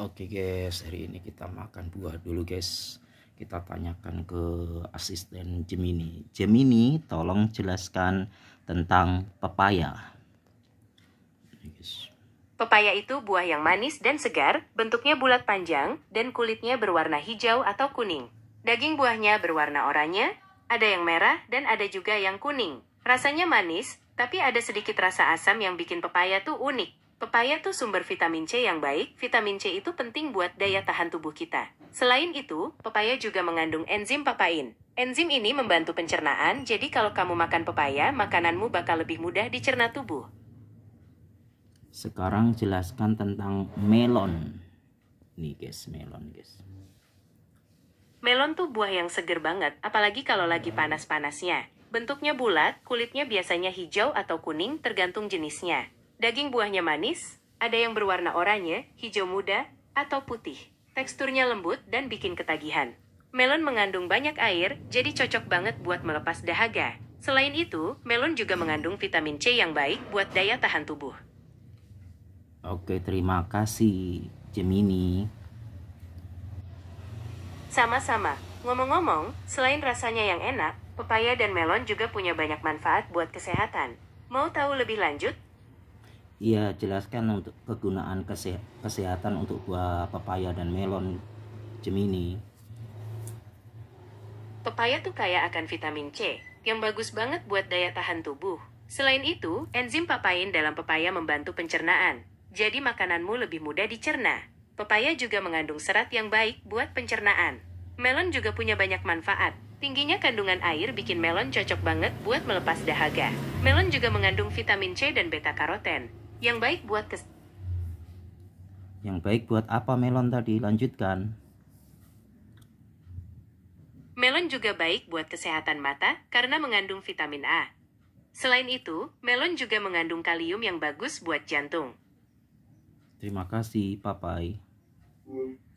Oke guys, hari ini kita makan buah dulu guys. Kita tanyakan ke asisten Gemini. Gemini, tolong jelaskan tentang pepaya. Pepaya itu buah yang manis dan segar, bentuknya bulat panjang, dan kulitnya berwarna hijau atau kuning. Daging buahnya berwarna oranye, ada yang merah, dan ada juga yang kuning. Rasanya manis, tapi ada sedikit rasa asam yang bikin pepaya tuh unik. Pepaya tuh sumber vitamin C yang baik, vitamin C itu penting buat daya tahan tubuh kita. Selain itu, pepaya juga mengandung enzim papain. Enzim ini membantu pencernaan, jadi kalau kamu makan pepaya, makananmu bakal lebih mudah dicerna tubuh. Sekarang jelaskan tentang melon. Nih guys, melon guys. Melon tuh buah yang seger banget, apalagi kalau lagi panas-panasnya. Bentuknya bulat, kulitnya biasanya hijau atau kuning tergantung jenisnya. Daging buahnya manis, ada yang berwarna oranye, hijau muda, atau putih. Teksturnya lembut dan bikin ketagihan. Melon mengandung banyak air, jadi cocok banget buat melepas dahaga. Selain itu, melon juga mengandung vitamin C yang baik buat daya tahan tubuh. Oke, terima kasih, Gemini. Sama-sama. Ngomong-ngomong, selain rasanya yang enak, pepaya dan melon juga punya banyak manfaat buat kesehatan. Mau tahu lebih lanjut? ia jelaskan untuk kegunaan kesehatan untuk buah pepaya dan melon cemini. Pepaya tuh kaya akan vitamin C, yang bagus banget buat daya tahan tubuh. Selain itu, enzim papain dalam pepaya membantu pencernaan, jadi makananmu lebih mudah dicerna. Pepaya juga mengandung serat yang baik buat pencernaan. Melon juga punya banyak manfaat. Tingginya kandungan air bikin melon cocok banget buat melepas dahaga. Melon juga mengandung vitamin C dan beta karoten, yang baik buat kes Yang baik buat apa melon tadi? Lanjutkan. Melon juga baik buat kesehatan mata karena mengandung vitamin A. Selain itu, melon juga mengandung kalium yang bagus buat jantung. Terima kasih, Papai.